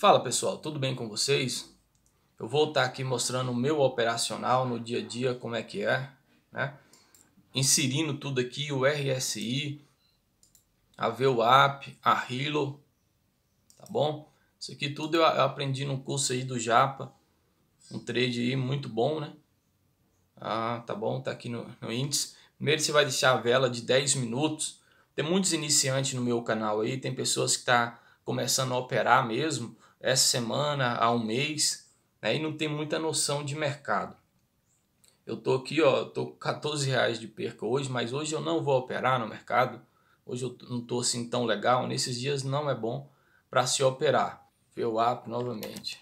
Fala pessoal, tudo bem com vocês? Eu vou estar aqui mostrando o meu operacional no dia a dia, como é que é, né? Inserindo tudo aqui, o RSI, a VWAP, a Hilo, tá bom? Isso aqui tudo eu aprendi num curso aí do Japa, um trade aí muito bom, né? Ah, tá bom, tá aqui no, no índice. Primeiro você vai deixar a vela de 10 minutos. Tem muitos iniciantes no meu canal aí, tem pessoas que estão tá começando a operar mesmo, essa semana, há um mês, né, e não tem muita noção de mercado. Eu tô aqui, ó, tô com 14 reais de perca hoje, mas hoje eu não vou operar no mercado. Hoje eu não tô assim tão legal. Nesses dias não é bom para se operar. o up novamente.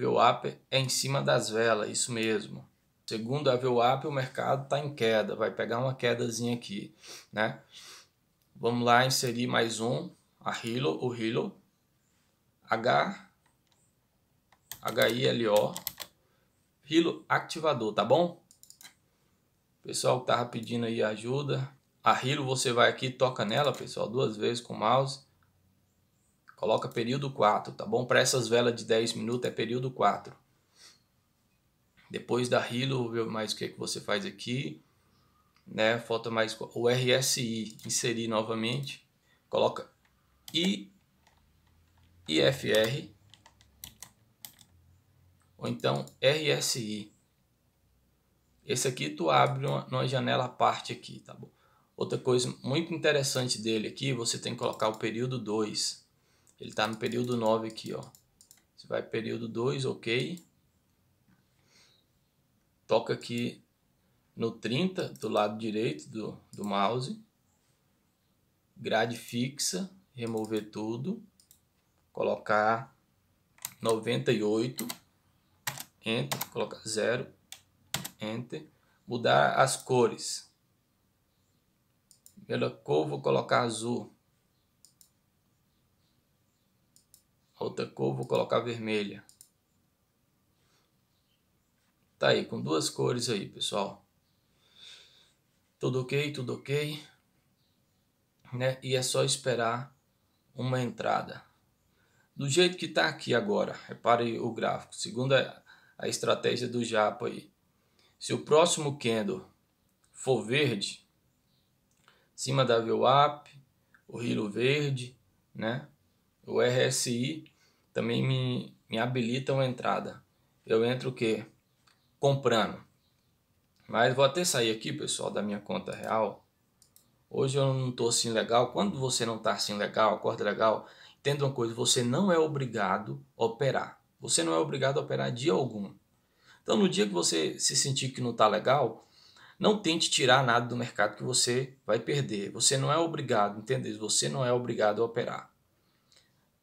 up é em cima das velas, isso mesmo. Segundo a VWAP, o mercado está em queda, vai pegar uma quedazinha aqui, né? Vamos lá inserir mais um, a Hilo, o Hilo, H, H-I-L-O, Hilo ativador, tá bom? Pessoal que tava tá pedindo aí ajuda, a Hilo você vai aqui, toca nela, pessoal, duas vezes com o mouse, coloca período 4, tá bom? Para essas velas de 10 minutos é período 4. Depois da Hilo, ver mais o que, que você faz aqui né? Falta mais o RSI, inserir novamente, coloca I IFR ou então RSI. Esse aqui tu abre uma, uma janela à parte aqui, tá bom? Outra coisa muito interessante dele aqui, você tem que colocar o período 2. Ele está no período 9 aqui, ó. Você vai período 2, ok. Toca aqui no 30 do lado direito do, do mouse, grade fixa, remover tudo, colocar 98, enter, colocar 0, enter, mudar as cores. Pela cor vou colocar azul. Outra cor vou colocar vermelha. Tá aí, com duas cores aí, pessoal tudo ok, tudo ok, né? E é só esperar uma entrada. Do jeito que está aqui agora, repare o gráfico, segundo a, a estratégia do Japo. aí. Se o próximo candle for verde, cima da VWAP, o Rilo Verde, né? O RSI também me, me uma entrada. Eu entro o quê? Comprando. Mas vou até sair aqui, pessoal, da minha conta real. Hoje eu não estou assim legal. Quando você não está assim legal, acorda legal, entenda uma coisa, você não é obrigado a operar. Você não é obrigado a operar dia algum. Então, no dia que você se sentir que não está legal, não tente tirar nada do mercado que você vai perder. Você não é obrigado, entende? Você não é obrigado a operar.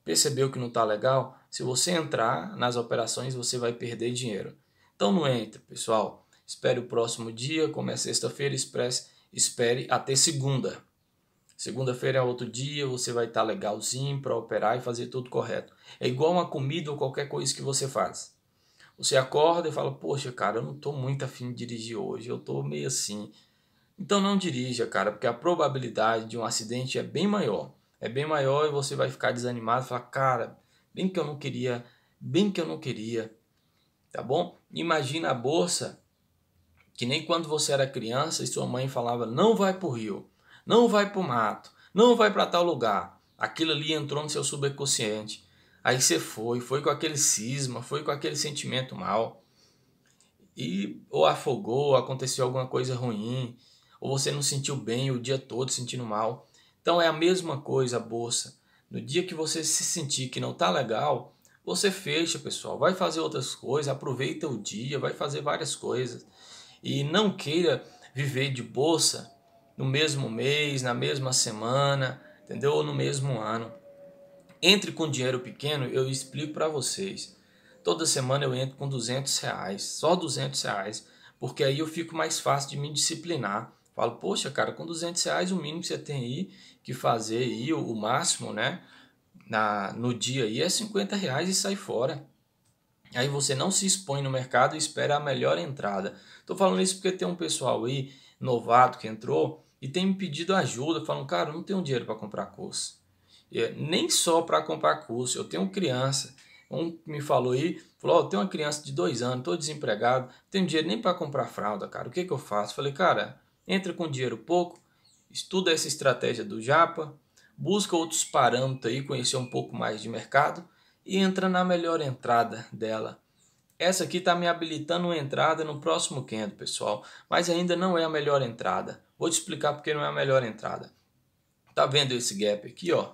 Percebeu que não está legal? Se você entrar nas operações, você vai perder dinheiro. Então não entre, pessoal espere o próximo dia, como é sexta-feira, espere até segunda. Segunda-feira é outro dia, você vai estar tá legalzinho para operar e fazer tudo correto. É igual uma comida ou qualquer coisa que você faz. Você acorda e fala: Poxa, cara, eu não estou muito afim de dirigir hoje, eu estou meio assim. Então não dirija, cara, porque a probabilidade de um acidente é bem maior. É bem maior e você vai ficar desanimado e falar: Cara, bem que eu não queria, bem que eu não queria. Tá bom? Imagina a bolsa que nem quando você era criança e sua mãe falava: não vai para o rio, não vai para o mato, não vai para tal lugar. Aquilo ali entrou no seu subconsciente. Aí você foi, foi com aquele cisma, foi com aquele sentimento mal. E ou afogou, ou aconteceu alguma coisa ruim, ou você não sentiu bem o dia todo sentindo mal. Então é a mesma coisa a bolsa. No dia que você se sentir que não tá legal, você fecha, pessoal. Vai fazer outras coisas, aproveita o dia, vai fazer várias coisas e não queira viver de bolsa no mesmo mês, na mesma semana, entendeu? Ou no mesmo ano. Entre com dinheiro pequeno, eu explico para vocês. Toda semana eu entro com 200 reais, só 200 reais, porque aí eu fico mais fácil de me disciplinar. Falo, poxa, cara, com 200 reais o mínimo que você tem aí que fazer aí, o máximo, né? Na, no dia aí é 50 reais e sai fora. Aí você não se expõe no mercado e espera a melhor entrada. Estou falando isso porque tem um pessoal aí, novato, que entrou e tem me pedido ajuda, falando, cara, eu não tenho dinheiro para comprar curso. É, nem só para comprar curso, eu tenho criança. Um me falou aí, falou, oh, eu tenho uma criança de dois anos, estou desempregado, não tenho dinheiro nem para comprar fralda, cara, o que, que eu faço? Falei, cara, entra com dinheiro pouco, estuda essa estratégia do Japa, busca outros parâmetros aí, conhecer um pouco mais de mercado, e entra na melhor entrada dela. Essa aqui está me habilitando uma entrada no próximo candle, pessoal, mas ainda não é a melhor entrada. Vou te explicar porque não é a melhor entrada. Tá vendo esse gap aqui, ó?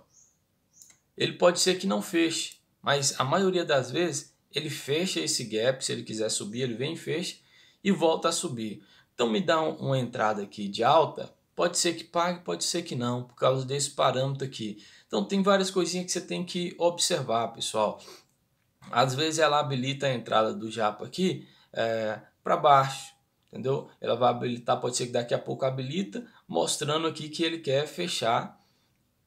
Ele pode ser que não feche, mas a maioria das vezes ele fecha esse gap, se ele quiser subir, ele vem e fecha e volta a subir. Então me dá uma entrada aqui de alta Pode ser que pague, pode ser que não, por causa desse parâmetro aqui. Então tem várias coisinhas que você tem que observar, pessoal. Às vezes ela habilita a entrada do Japo aqui é, para baixo, entendeu? Ela vai habilitar, pode ser que daqui a pouco habilita, mostrando aqui que ele quer fechar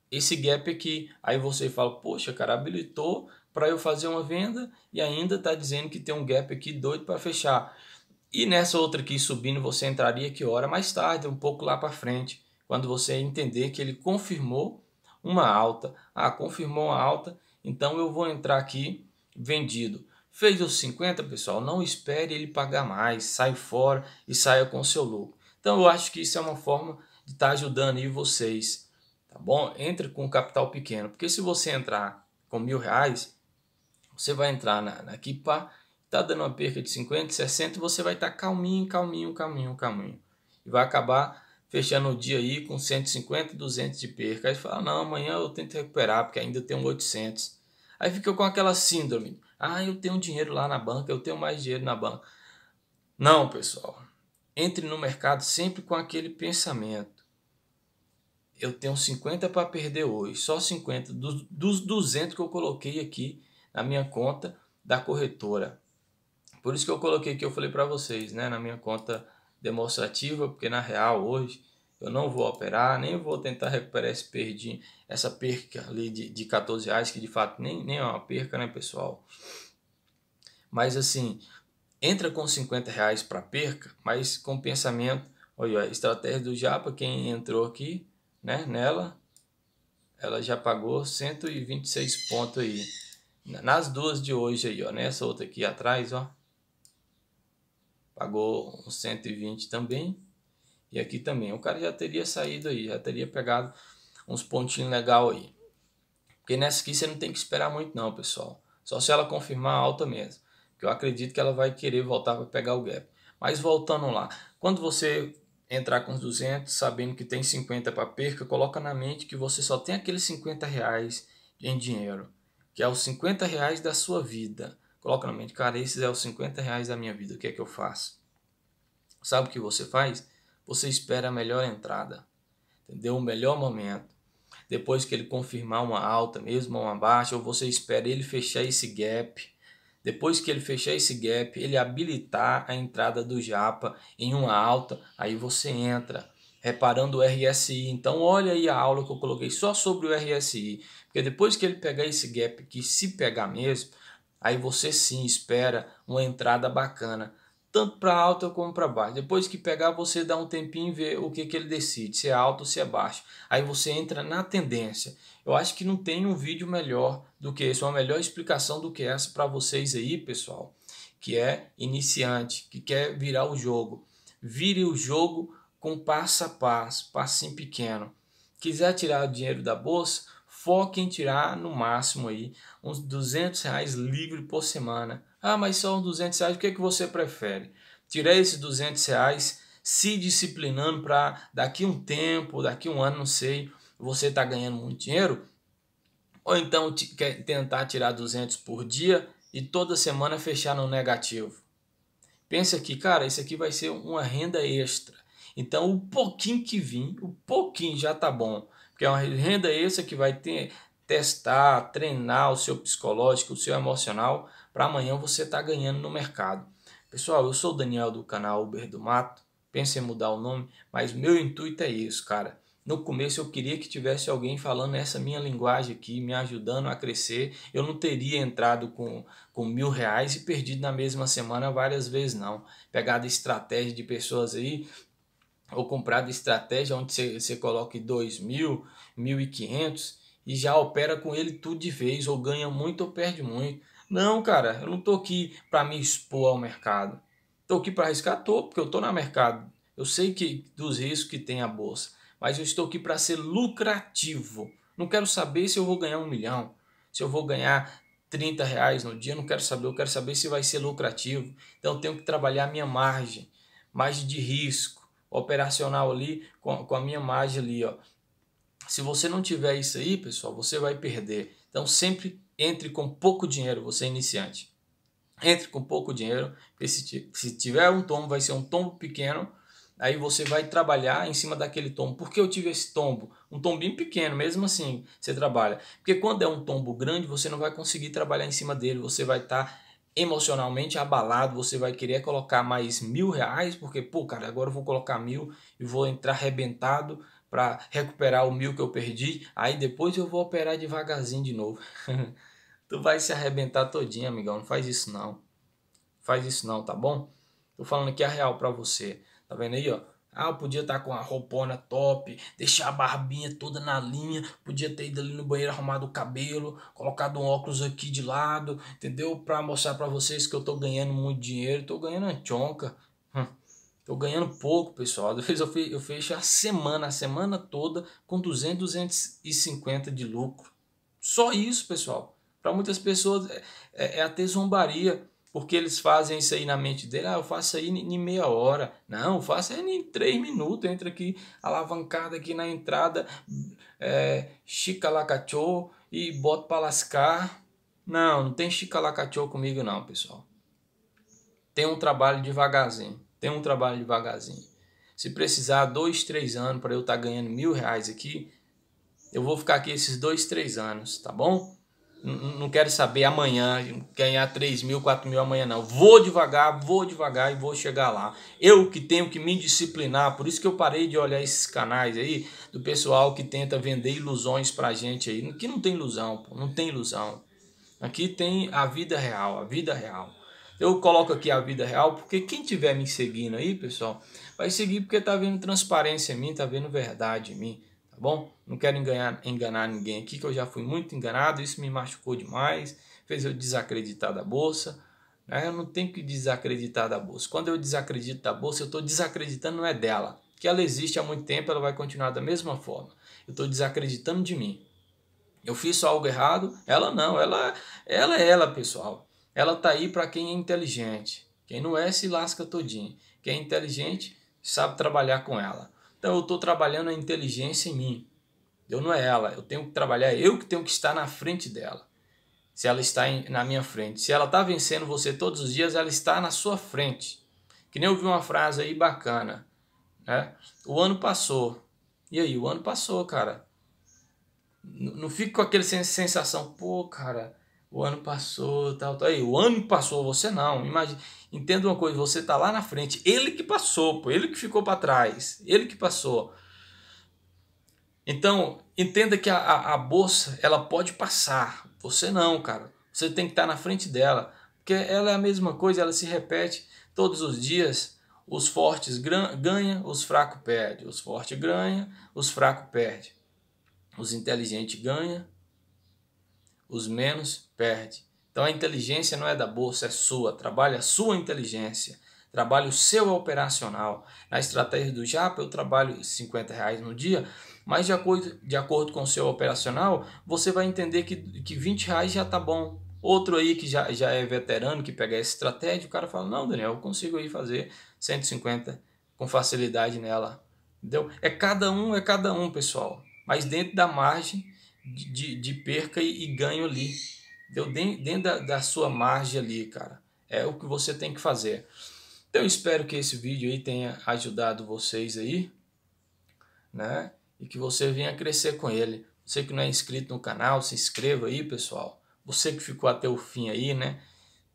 esse gap aqui. Aí você fala, poxa, cara, habilitou para eu fazer uma venda e ainda está dizendo que tem um gap aqui doido para fechar. E nessa outra aqui subindo, você entraria que hora mais tarde, um pouco lá para frente, quando você entender que ele confirmou uma alta. Ah, confirmou uma alta, então eu vou entrar aqui vendido. Fez os 50, pessoal, não espere ele pagar mais, sai fora e saia com seu lucro. Então eu acho que isso é uma forma de estar tá ajudando aí vocês, tá bom? Entre com capital pequeno, porque se você entrar com mil reais, você vai entrar na, aqui para tá dando uma perca de 50, 60, você vai estar tá calminho, calminho, calminho, calminho. E vai acabar fechando o dia aí com 150, 200 de perca. Aí fala, ah, não, amanhã eu tento recuperar, porque ainda tenho 800. Aí fica com aquela síndrome. Ah, eu tenho dinheiro lá na banca, eu tenho mais dinheiro na banca. Não, pessoal. Entre no mercado sempre com aquele pensamento. Eu tenho 50 para perder hoje, só 50 dos, dos 200 que eu coloquei aqui na minha conta da corretora. Por isso que eu coloquei que eu falei para vocês, né, na minha conta demonstrativa, porque na real hoje eu não vou operar, nem vou tentar recuperar esse perdi, essa perca ali de, de 14 reais, que de fato nem, nem é uma perca, né, pessoal? Mas assim, entra com 50 reais para perca, mas com pensamento, olha, a estratégia do Japa, quem entrou aqui, né, nela, ela já pagou 126 pontos aí. Nas duas de hoje aí, ó, nessa outra aqui atrás, ó, pagou 120 também. E aqui também. O cara já teria saído aí, já teria pegado uns pontinhos legal aí. Porque nessa aqui você não tem que esperar muito não, pessoal. Só se ela confirmar alta mesmo. Que eu acredito que ela vai querer voltar para pegar o gap. Mas voltando lá. Quando você entrar com os 200, sabendo que tem 50 para perca, coloca na mente que você só tem aqueles 50 reais em dinheiro. Que é os 50 reais da sua vida coloca na mente, cara, esses é os 50 reais da minha vida, o que é que eu faço? Sabe o que você faz? Você espera a melhor entrada, entendeu? O melhor momento. Depois que ele confirmar uma alta mesmo ou uma baixa, ou você espera ele fechar esse gap. Depois que ele fechar esse gap, ele habilitar a entrada do japa em uma alta, aí você entra reparando o RSI. Então, olha aí a aula que eu coloquei só sobre o RSI, porque depois que ele pegar esse gap que se pegar mesmo, Aí você sim espera uma entrada bacana, tanto para alta como para baixo. Depois que pegar, você dá um tempinho e vê o que, que ele decide, se é alto ou se é baixo. Aí você entra na tendência. Eu acho que não tem um vídeo melhor do que esse, uma melhor explicação do que essa para vocês aí, pessoal, que é iniciante, que quer virar o jogo. Vire o jogo com passo a passo, passinho pequeno. Quiser tirar o dinheiro da bolsa, Foque em tirar no máximo aí uns 200 reais livre por semana. Ah, mas são 200 reais, o que, é que você prefere? Tirar esses 200 reais se disciplinando para daqui um tempo, daqui um ano, não sei, você está ganhando muito dinheiro? Ou então quer tentar tirar 200 por dia e toda semana fechar no negativo? Pensa aqui, cara, isso aqui vai ser uma renda extra. Então, o pouquinho que vim, o pouquinho já tá bom. Porque é uma renda extra que vai ter, testar, treinar o seu psicológico, o seu emocional, para amanhã você estar tá ganhando no mercado. Pessoal, eu sou o Daniel do canal Uber do Mato, Pensei em mudar o nome, mas meu intuito é isso, cara. No começo eu queria que tivesse alguém falando essa minha linguagem aqui, me ajudando a crescer. Eu não teria entrado com, com mil reais e perdido na mesma semana várias vezes, não. Pegado estratégia de pessoas aí ou comprado estratégia onde você, você coloque 2 mil, 1.500 e já opera com ele tudo de vez, ou ganha muito ou perde muito. Não, cara, eu não tô aqui para me expor ao mercado. Tô aqui para arriscar, tô, porque eu tô no mercado. Eu sei que dos riscos que tem a bolsa, mas eu estou aqui para ser lucrativo. Não quero saber se eu vou ganhar um milhão, se eu vou ganhar 30 reais no dia, não quero saber. Eu quero saber se vai ser lucrativo. Então tenho que trabalhar minha margem, margem de risco operacional ali com, com a minha margem ali, ó. Se você não tiver isso aí, pessoal, você vai perder. Então sempre entre com pouco dinheiro, você é iniciante. Entre com pouco dinheiro, se tiver um tombo, vai ser um tombo pequeno, aí você vai trabalhar em cima daquele tombo. Por que eu tive esse tombo? Um tombinho pequeno, mesmo assim, você trabalha. Porque quando é um tombo grande, você não vai conseguir trabalhar em cima dele, você vai estar tá emocionalmente abalado, você vai querer colocar mais mil reais, porque, pô, cara, agora eu vou colocar mil e vou entrar arrebentado para recuperar o mil que eu perdi, aí depois eu vou operar devagarzinho de novo. tu vai se arrebentar todinho, amigão, não faz isso não. Faz isso não, tá bom? Tô falando aqui a real para você. Tá vendo aí, ó? Ah, eu podia estar tá com a roupona top, deixar a barbinha toda na linha, podia ter ido ali no banheiro arrumado o cabelo, colocado um óculos aqui de lado, entendeu? Para mostrar para vocês que eu tô ganhando muito dinheiro, tô ganhando a chonca. Hum, tô ganhando pouco, pessoal. Às vezes eu fecho, eu fecho a semana, a semana toda com 200, 250 de lucro. Só isso, pessoal. Para muitas pessoas é, é, é a porque eles fazem isso aí na mente dele, ah, eu faço aí em meia hora. Não, eu faço aí em três minutos. Entra aqui, alavancada aqui na entrada, é, chicalacachô e boto para lascar. Não, não tem chicalacachô comigo não, pessoal. Tem um trabalho devagarzinho, tem um trabalho devagarzinho. Se precisar dois, três anos para eu estar tá ganhando mil reais aqui, eu vou ficar aqui esses dois, três anos, tá bom? não quero saber amanhã, ganhar 3 mil, 4 mil amanhã, não. Vou devagar, vou devagar e vou chegar lá. Eu que tenho que me disciplinar, por isso que eu parei de olhar esses canais aí do pessoal que tenta vender ilusões pra gente aí. Que não tem ilusão, pô, não tem ilusão. Aqui tem a vida real, a vida real. Eu coloco aqui a vida real porque quem tiver me seguindo aí, pessoal, vai seguir porque tá vendo transparência em mim, tá vendo verdade em mim tá bom? Não quero enganar, enganar ninguém aqui, que eu já fui muito enganado, isso me machucou demais, fez eu desacreditar da bolsa. Né? Eu não tenho que desacreditar da bolsa. Quando eu desacredito da bolsa, eu estou desacreditando não é dela, que ela existe há muito tempo, ela vai continuar da mesma forma. Eu estou desacreditando de mim. Eu fiz algo errado? Ela não, ela, ela é ela, pessoal. Ela tá aí para quem é inteligente. Quem não é se lasca todinho. Quem é inteligente sabe trabalhar com ela. Então eu estou trabalhando a inteligência em mim. Eu não é ela. Eu tenho que trabalhar, eu que tenho que estar na frente dela. Se ela está em, na minha frente. Se ela está vencendo você todos os dias, ela está na sua frente. Que nem eu vi uma frase aí bacana. Né? O ano passou. E aí, o ano passou, cara. Não, não fico com aquela sensação, pô, cara, o ano passou, tal, tal. Aí, o ano passou, você não. Imagina, entenda uma coisa, você tá lá na frente, ele que passou, pô, ele que ficou para trás, ele que passou. Então, entenda que a, a, a, bolsa, ela pode passar, você não, cara. Você tem que estar tá na frente dela, porque ela é a mesma coisa, ela se repete todos os dias. Os fortes ganham, os fracos perdem. Os fortes ganham, os fracos perdem. Os inteligentes ganham, os menos perde Então a inteligência não é da bolsa, é sua. Trabalhe a sua inteligência. Trabalhe o seu operacional. Na estratégia do Jap eu trabalho 50 reais no dia, mas de acordo, de acordo com o seu operacional, você vai entender que, que 20 reais já tá bom. Outro aí que já, já é veterano, que pega essa estratégia, o cara fala: Não, Daniel, eu consigo aí fazer 150 com facilidade nela. Entendeu? É cada um, é cada um, pessoal. Mas dentro da margem de, de perca e, e, ganho ali. Deu dentro da, da sua margem ali, cara. É o que você tem que fazer. Então, eu espero que esse vídeo aí tenha ajudado vocês aí, né? E que você venha crescer com ele. Você que não é inscrito no canal, se inscreva aí, pessoal. Você que ficou até o fim aí, né?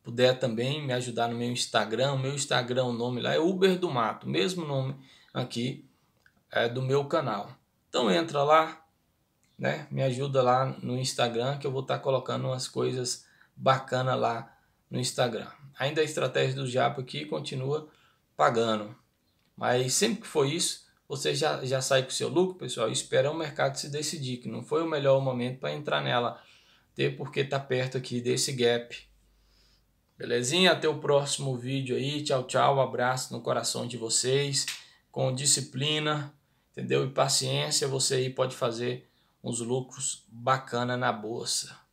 Puder também me ajudar no meu Instagram. meu Instagram, o nome lá é Uber do Mato, mesmo nome aqui é, do meu canal. Então entra lá, né? Me ajuda lá no Instagram que eu vou estar tá colocando umas coisas bacana lá no Instagram. Ainda a estratégia do Japo aqui continua pagando. Mas sempre que for isso, você já, já sai com seu lucro, pessoal. Espera o mercado se decidir, que não foi o melhor momento para entrar nela. Ter porque está perto aqui desse gap. Belezinha? Até o próximo vídeo aí. Tchau, tchau. abraço no coração de vocês. Com disciplina, entendeu? E paciência, você aí pode fazer uns lucros bacana na bolsa.